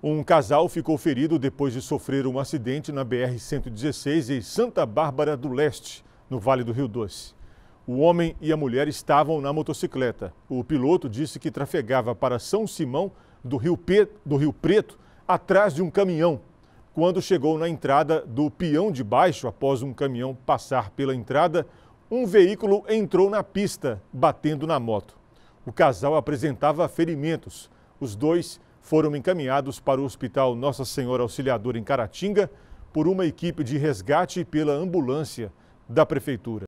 Um casal ficou ferido depois de sofrer um acidente na BR-116 em Santa Bárbara do Leste, no Vale do Rio Doce. O homem e a mulher estavam na motocicleta. O piloto disse que trafegava para São Simão do Rio, do Rio Preto atrás de um caminhão. Quando chegou na entrada do Peão de Baixo, após um caminhão passar pela entrada, um veículo entrou na pista, batendo na moto. O casal apresentava ferimentos. Os dois foram encaminhados para o Hospital Nossa Senhora Auxiliadora em Caratinga por uma equipe de resgate pela ambulância da Prefeitura.